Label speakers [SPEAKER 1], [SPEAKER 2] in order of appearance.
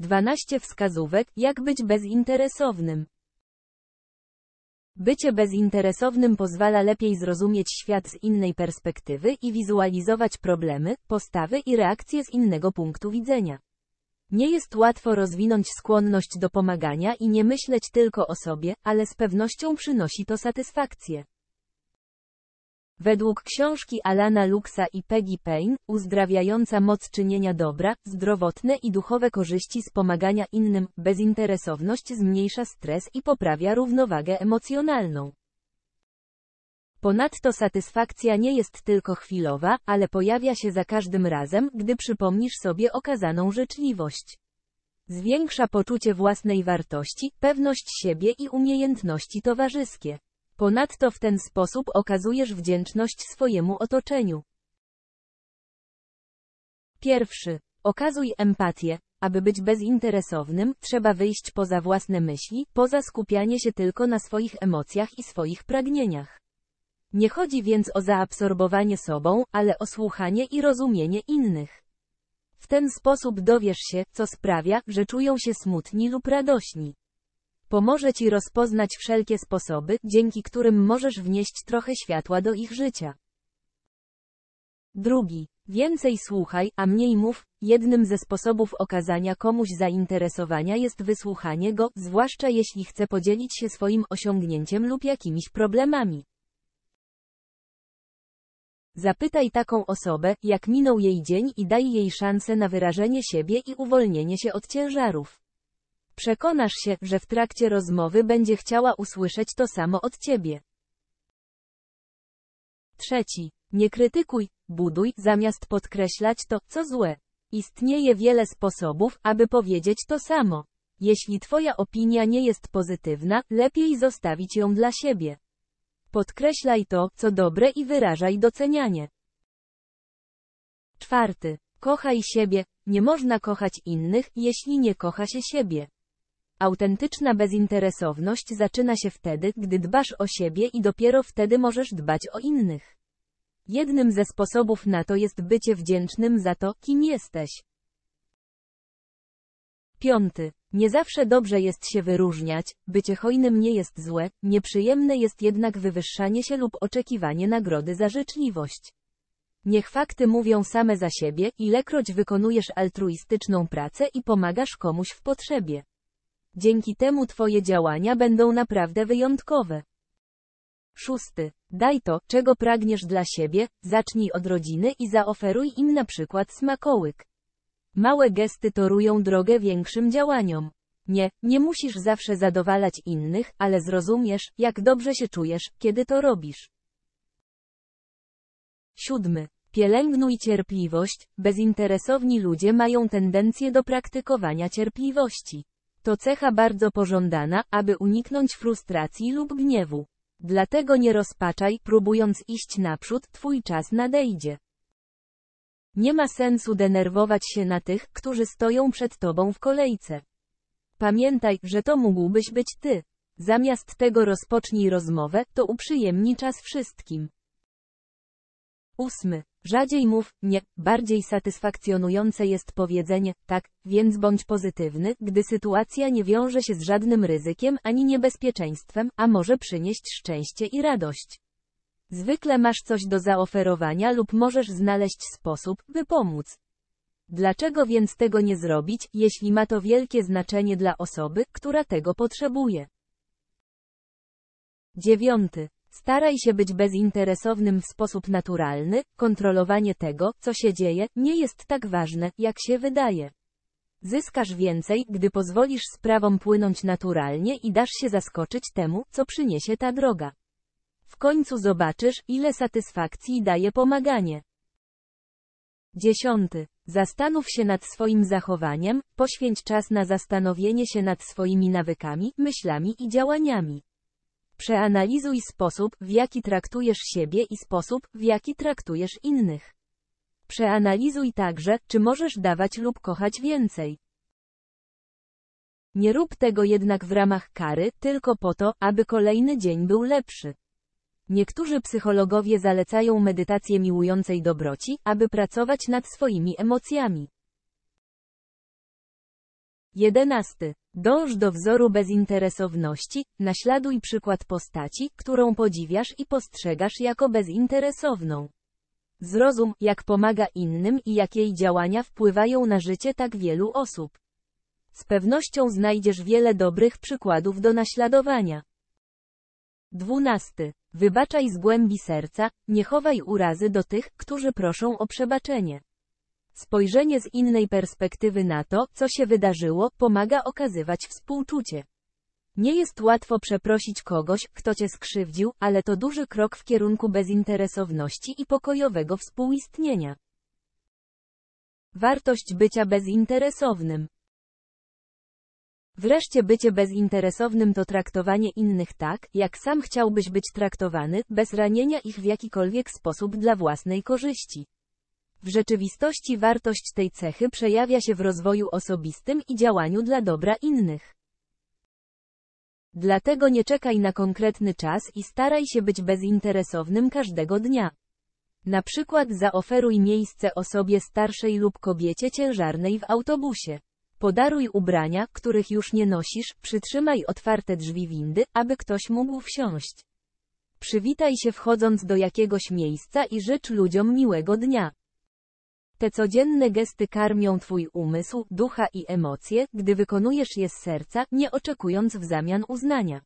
[SPEAKER 1] 12 wskazówek, jak być bezinteresownym. Bycie bezinteresownym pozwala lepiej zrozumieć świat z innej perspektywy i wizualizować problemy, postawy i reakcje z innego punktu widzenia. Nie jest łatwo rozwinąć skłonność do pomagania i nie myśleć tylko o sobie, ale z pewnością przynosi to satysfakcję. Według książki Alana Luxa i Peggy Payne, uzdrawiająca moc czynienia dobra, zdrowotne i duchowe korzyści z pomagania innym, bezinteresowność zmniejsza stres i poprawia równowagę emocjonalną. Ponadto satysfakcja nie jest tylko chwilowa, ale pojawia się za każdym razem, gdy przypomnisz sobie okazaną życzliwość. Zwiększa poczucie własnej wartości, pewność siebie i umiejętności towarzyskie. Ponadto w ten sposób okazujesz wdzięczność swojemu otoczeniu. Pierwszy. Okazuj empatię. Aby być bezinteresownym, trzeba wyjść poza własne myśli, poza skupianie się tylko na swoich emocjach i swoich pragnieniach. Nie chodzi więc o zaabsorbowanie sobą, ale o słuchanie i rozumienie innych. W ten sposób dowiesz się, co sprawia, że czują się smutni lub radośni. Pomoże Ci rozpoznać wszelkie sposoby, dzięki którym możesz wnieść trochę światła do ich życia. Drugi. Więcej słuchaj, a mniej mów. Jednym ze sposobów okazania komuś zainteresowania jest wysłuchanie go, zwłaszcza jeśli chce podzielić się swoim osiągnięciem lub jakimiś problemami. Zapytaj taką osobę, jak minął jej dzień i daj jej szansę na wyrażenie siebie i uwolnienie się od ciężarów. Przekonasz się, że w trakcie rozmowy będzie chciała usłyszeć to samo od ciebie. Trzeci. Nie krytykuj, buduj, zamiast podkreślać to, co złe. Istnieje wiele sposobów, aby powiedzieć to samo. Jeśli Twoja opinia nie jest pozytywna, lepiej zostawić ją dla siebie. Podkreślaj to, co dobre i wyrażaj docenianie. Czwarty. Kochaj siebie. Nie można kochać innych, jeśli nie kocha się siebie. Autentyczna bezinteresowność zaczyna się wtedy, gdy dbasz o siebie i dopiero wtedy możesz dbać o innych. Jednym ze sposobów na to jest bycie wdzięcznym za to, kim jesteś. Piąty. Nie zawsze dobrze jest się wyróżniać, bycie hojnym nie jest złe, nieprzyjemne jest jednak wywyższanie się lub oczekiwanie nagrody za życzliwość. Niech fakty mówią same za siebie, ilekroć wykonujesz altruistyczną pracę i pomagasz komuś w potrzebie. Dzięki temu Twoje działania będą naprawdę wyjątkowe. 6. Daj to, czego pragniesz dla siebie, zacznij od rodziny i zaoferuj im na przykład smakołyk. Małe gesty torują drogę większym działaniom. Nie, nie musisz zawsze zadowalać innych, ale zrozumiesz, jak dobrze się czujesz, kiedy to robisz. Siódmy. Pielęgnuj cierpliwość, bezinteresowni ludzie mają tendencję do praktykowania cierpliwości. To cecha bardzo pożądana, aby uniknąć frustracji lub gniewu. Dlatego nie rozpaczaj, próbując iść naprzód, twój czas nadejdzie. Nie ma sensu denerwować się na tych, którzy stoją przed tobą w kolejce. Pamiętaj, że to mógłbyś być ty. Zamiast tego rozpocznij rozmowę, to uprzyjemni czas wszystkim. 8. Rzadziej mów nie, bardziej satysfakcjonujące jest powiedzenie tak, więc bądź pozytywny, gdy sytuacja nie wiąże się z żadnym ryzykiem ani niebezpieczeństwem, a może przynieść szczęście i radość. Zwykle masz coś do zaoferowania lub możesz znaleźć sposób, by pomóc. Dlaczego więc tego nie zrobić, jeśli ma to wielkie znaczenie dla osoby, która tego potrzebuje? 9. Staraj się być bezinteresownym w sposób naturalny, kontrolowanie tego, co się dzieje, nie jest tak ważne, jak się wydaje. Zyskasz więcej, gdy pozwolisz sprawom płynąć naturalnie i dasz się zaskoczyć temu, co przyniesie ta droga. W końcu zobaczysz, ile satysfakcji daje pomaganie. 10. Zastanów się nad swoim zachowaniem, poświęć czas na zastanowienie się nad swoimi nawykami, myślami i działaniami. Przeanalizuj sposób, w jaki traktujesz siebie i sposób, w jaki traktujesz innych. Przeanalizuj także, czy możesz dawać lub kochać więcej. Nie rób tego jednak w ramach kary, tylko po to, aby kolejny dzień był lepszy. Niektórzy psychologowie zalecają medytację miłującej dobroci, aby pracować nad swoimi emocjami. 11. Dąż do wzoru bezinteresowności, naśladuj przykład postaci, którą podziwiasz i postrzegasz jako bezinteresowną. Zrozum, jak pomaga innym i jak jej działania wpływają na życie tak wielu osób. Z pewnością znajdziesz wiele dobrych przykładów do naśladowania. 12. Wybaczaj z głębi serca, nie chowaj urazy do tych, którzy proszą o przebaczenie. Spojrzenie z innej perspektywy na to, co się wydarzyło, pomaga okazywać współczucie. Nie jest łatwo przeprosić kogoś, kto cię skrzywdził, ale to duży krok w kierunku bezinteresowności i pokojowego współistnienia. Wartość bycia bezinteresownym. Wreszcie bycie bezinteresownym to traktowanie innych tak, jak sam chciałbyś być traktowany, bez ranienia ich w jakikolwiek sposób dla własnej korzyści. W rzeczywistości wartość tej cechy przejawia się w rozwoju osobistym i działaniu dla dobra innych. Dlatego nie czekaj na konkretny czas i staraj się być bezinteresownym każdego dnia. Na przykład zaoferuj miejsce osobie starszej lub kobiecie ciężarnej w autobusie. Podaruj ubrania, których już nie nosisz, przytrzymaj otwarte drzwi windy, aby ktoś mógł wsiąść. Przywitaj się wchodząc do jakiegoś miejsca i życz ludziom miłego dnia. Te codzienne gesty karmią Twój umysł, ducha i emocje, gdy wykonujesz je z serca, nie oczekując w zamian uznania.